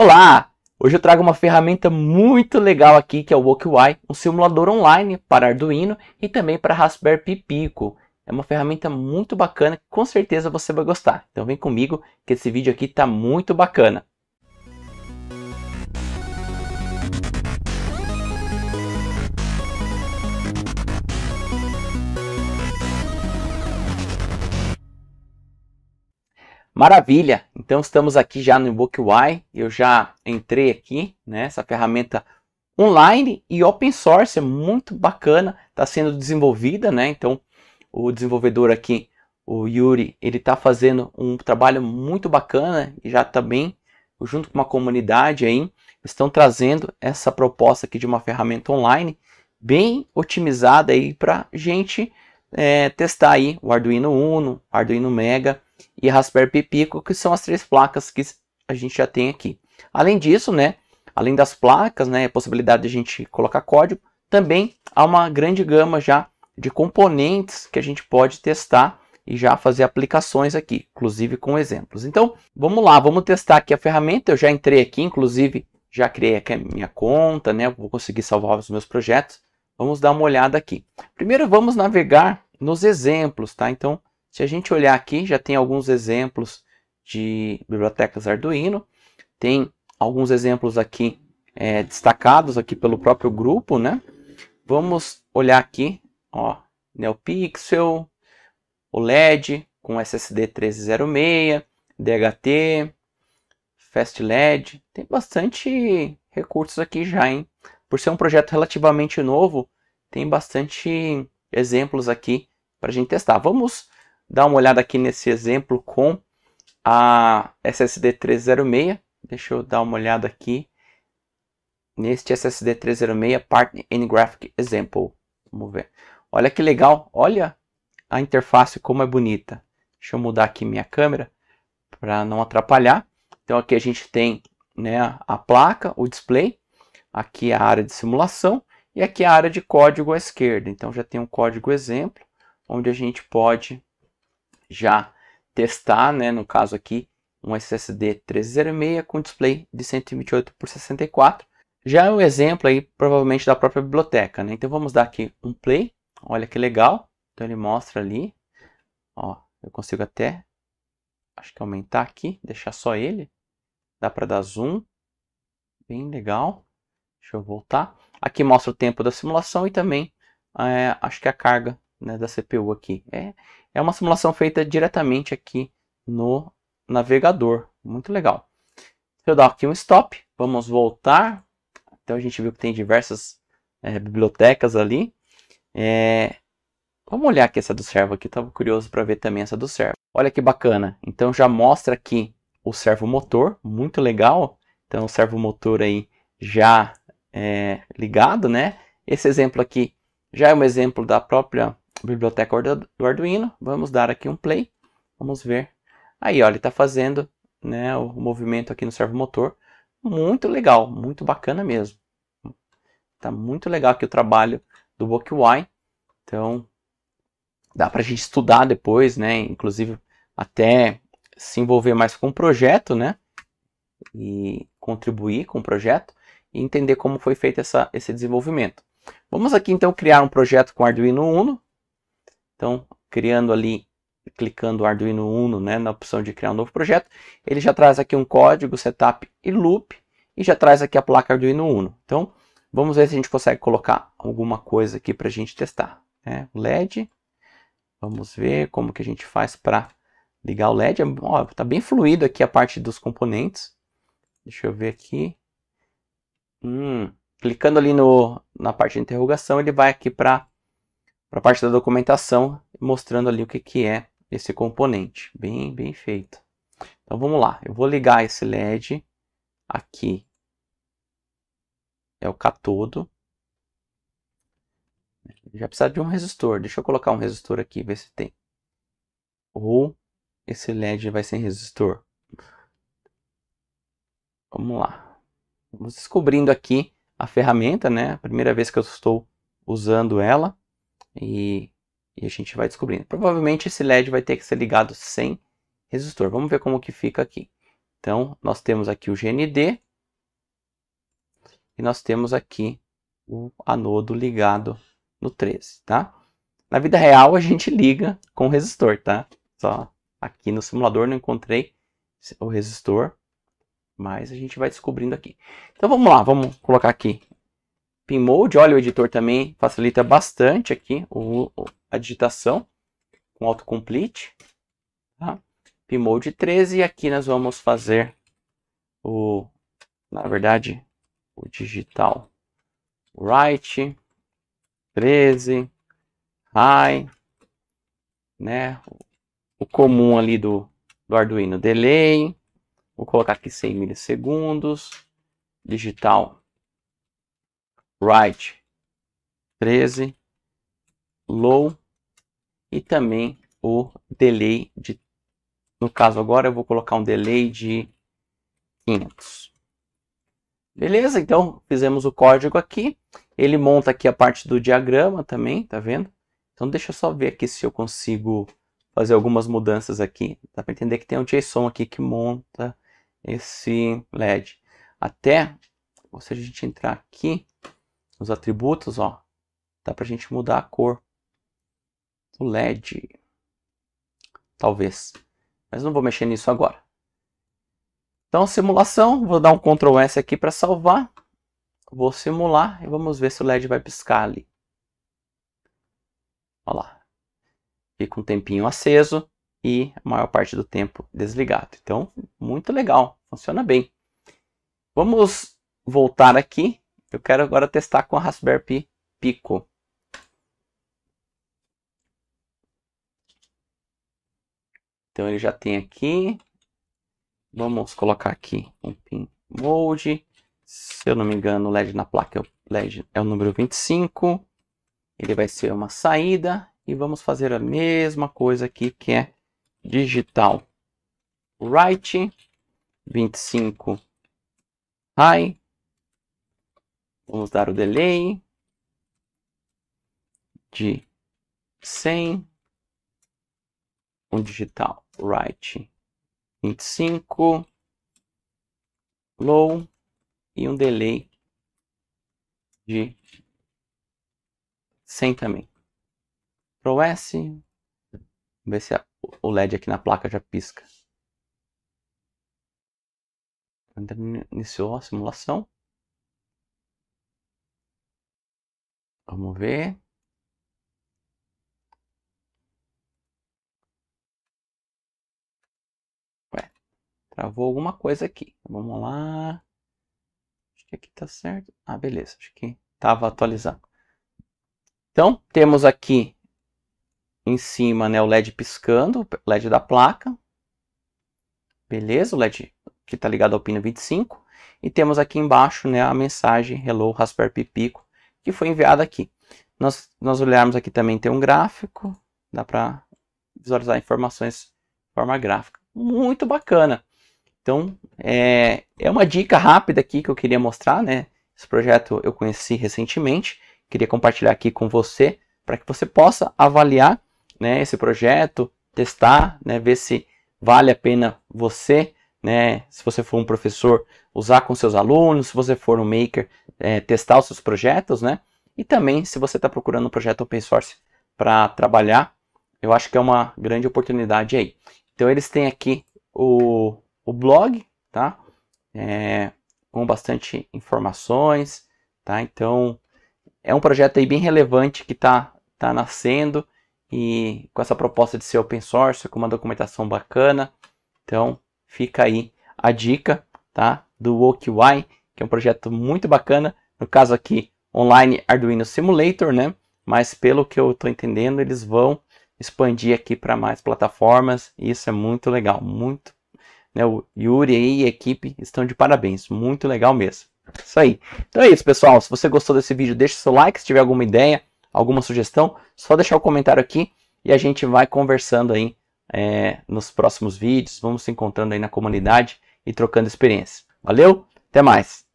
Olá! Hoje eu trago uma ferramenta muito legal aqui que é o WalkUI, um simulador online para Arduino e também para Raspberry Pi Pico. É uma ferramenta muito bacana que com certeza você vai gostar. Então vem comigo que esse vídeo aqui está muito bacana. Maravilha! Então estamos aqui já no InvokeY, eu já entrei aqui, né? Essa ferramenta online e open source, é muito bacana, está sendo desenvolvida, né? Então o desenvolvedor aqui, o Yuri, ele está fazendo um trabalho muito bacana e já também, tá junto com uma comunidade aí, estão trazendo essa proposta aqui de uma ferramenta online bem otimizada aí para gente é, testar aí o Arduino Uno, Arduino Mega, e Raspberry Pi Pico, que são as três placas que a gente já tem aqui. Além disso, né, além das placas, né, a possibilidade de a gente colocar código, também há uma grande gama já de componentes que a gente pode testar e já fazer aplicações aqui, inclusive com exemplos. Então, vamos lá, vamos testar aqui a ferramenta. Eu já entrei aqui, inclusive, já criei aqui a minha conta, né? vou conseguir salvar os meus projetos. Vamos dar uma olhada aqui. Primeiro, vamos navegar nos exemplos, tá? Então, se a gente olhar aqui, já tem alguns exemplos de bibliotecas Arduino, tem alguns exemplos aqui é, destacados aqui pelo próprio grupo, né? Vamos olhar aqui, ó, NeoPixel, OLED com SSD 1306, DHT, FastLED, tem bastante recursos aqui já, hein? Por ser um projeto relativamente novo, tem bastante exemplos aqui para a gente testar. Vamos Dá uma olhada aqui nesse exemplo com a SSD 306. Deixa eu dar uma olhada aqui neste SSD 306 Part in Graphic Example. Vamos ver. Olha que legal, olha a interface como é bonita. Deixa eu mudar aqui minha câmera para não atrapalhar. Então aqui a gente tem né, a placa, o display, aqui é a área de simulação e aqui é a área de código à esquerda. Então já tem um código exemplo onde a gente pode já testar, né, no caso aqui, um SSD 306 com display de 128 por 64. Já é um exemplo aí, provavelmente, da própria biblioteca, né? Então vamos dar aqui um play, olha que legal. Então ele mostra ali, ó, eu consigo até, acho que aumentar aqui, deixar só ele. Dá para dar zoom, bem legal. Deixa eu voltar. Aqui mostra o tempo da simulação e também é, acho que a carga né, da CPU aqui. É, é uma simulação feita diretamente aqui no navegador. Muito legal. Eu dar aqui um stop. Vamos voltar. Então a gente viu que tem diversas é, bibliotecas ali. É, vamos olhar aqui essa do servo aqui. Estava curioso para ver também essa do servo. Olha que bacana. Então já mostra aqui o servo motor. Muito legal. Então o servo motor aí já é, ligado, né? Esse exemplo aqui já é um exemplo da própria biblioteca do Arduino. Vamos dar aqui um play. Vamos ver. Aí, olha, ele está fazendo né, o movimento aqui no servomotor. Muito legal, muito bacana mesmo. Tá muito legal aqui o trabalho do BookY. Então, dá para a gente estudar depois, né? Inclusive, até se envolver mais com o projeto, né? E contribuir com o projeto e entender como foi feito essa, esse desenvolvimento. Vamos aqui então criar um projeto com Arduino Uno. Então, criando ali, clicando Arduino Uno né, na opção de criar um novo projeto, ele já traz aqui um código, setup e loop, e já traz aqui a placa Arduino Uno. Então, vamos ver se a gente consegue colocar alguma coisa aqui para a gente testar. Né? LED, vamos ver como que a gente faz para ligar o LED. Está bem fluido aqui a parte dos componentes. Deixa eu ver aqui. Hum, clicando ali no, na parte de interrogação, ele vai aqui para para a parte da documentação, mostrando ali o que, que é esse componente. Bem, bem feito. Então vamos lá, eu vou ligar esse LED aqui. É o catodo. Já precisa de um resistor. Deixa eu colocar um resistor aqui, ver se tem. Ou esse LED vai sem resistor. Vamos lá. Vamos descobrindo aqui a ferramenta, né? A primeira vez que eu estou usando ela. E, e a gente vai descobrindo. Provavelmente esse LED vai ter que ser ligado sem resistor. Vamos ver como que fica aqui. Então, nós temos aqui o GND. E nós temos aqui o anodo ligado no 13, tá? Na vida real, a gente liga com resistor, tá? Só aqui no simulador não encontrei o resistor, mas a gente vai descobrindo aqui. Então, vamos lá, vamos colocar aqui mode. olha, o editor também facilita bastante aqui o, a digitação com autocomplete. Tá? mode 13 e aqui nós vamos fazer o, na verdade, o digital. Write 13, high, né? O comum ali do, do Arduino, delay. Vou colocar aqui 100 milissegundos. Digital right 13, low e também o delay de no caso agora eu vou colocar um delay de 500. Beleza? Então fizemos o código aqui. Ele monta aqui a parte do diagrama também, tá vendo? Então deixa eu só ver aqui se eu consigo fazer algumas mudanças aqui. Dá para entender que tem um JSON aqui que monta esse LED. Até, se a gente entrar aqui nos atributos, ó, dá pra gente mudar a cor do LED. Talvez. Mas não vou mexer nisso agora. Então, simulação, vou dar um Ctrl S aqui para salvar. Vou simular e vamos ver se o LED vai piscar ali. Olha lá. Fica um tempinho aceso e a maior parte do tempo desligado. Então, muito legal, funciona bem. Vamos voltar aqui eu quero agora testar com a Raspberry Pi Pico. Então ele já tem aqui. Vamos colocar aqui um pin mode. Se eu não me engano, o LED na placa é o, LED, é o número 25. Ele vai ser uma saída. E vamos fazer a mesma coisa aqui que é digital. write 25 high Vamos dar o delay de 100, um digital right 25, low e um delay de 100 também. Pro S, vamos ver se a, o LED aqui na placa já pisca. Iniciou a simulação. Vamos ver. Ué, travou alguma coisa aqui. Vamos lá. Acho que aqui tá certo. Ah, beleza. Acho que tava atualizando. Então, temos aqui em cima né, o LED piscando, o LED da placa. Beleza, o LED que está ligado ao pino 25. E temos aqui embaixo né, a mensagem Hello Raspberry Pico que foi enviada aqui. Nós, nós olharmos aqui também tem um gráfico, dá para visualizar informações de forma gráfica. Muito bacana! Então, é, é uma dica rápida aqui que eu queria mostrar, né? Esse projeto eu conheci recentemente, queria compartilhar aqui com você, para que você possa avaliar né, esse projeto, testar, né, ver se vale a pena você, né, se você for um professor, usar com seus alunos, se você for um maker, é, testar os seus projetos, né? E também, se você está procurando um projeto open source para trabalhar, eu acho que é uma grande oportunidade aí. Então, eles têm aqui o, o blog, tá? É, com bastante informações, tá? Então, é um projeto aí bem relevante que está tá nascendo e com essa proposta de ser open source, com uma documentação bacana. Então, fica aí a dica, tá? Do OKY que é um projeto muito bacana. No caso aqui, online Arduino Simulator, né? Mas pelo que eu estou entendendo, eles vão expandir aqui para mais plataformas. E isso é muito legal, muito. Né? O Yuri e a equipe estão de parabéns, muito legal mesmo. Isso aí. Então é isso, pessoal. Se você gostou desse vídeo, deixe seu like. Se tiver alguma ideia, alguma sugestão, só deixar o um comentário aqui e a gente vai conversando aí é, nos próximos vídeos. Vamos se encontrando aí na comunidade e trocando experiência. Valeu, até mais!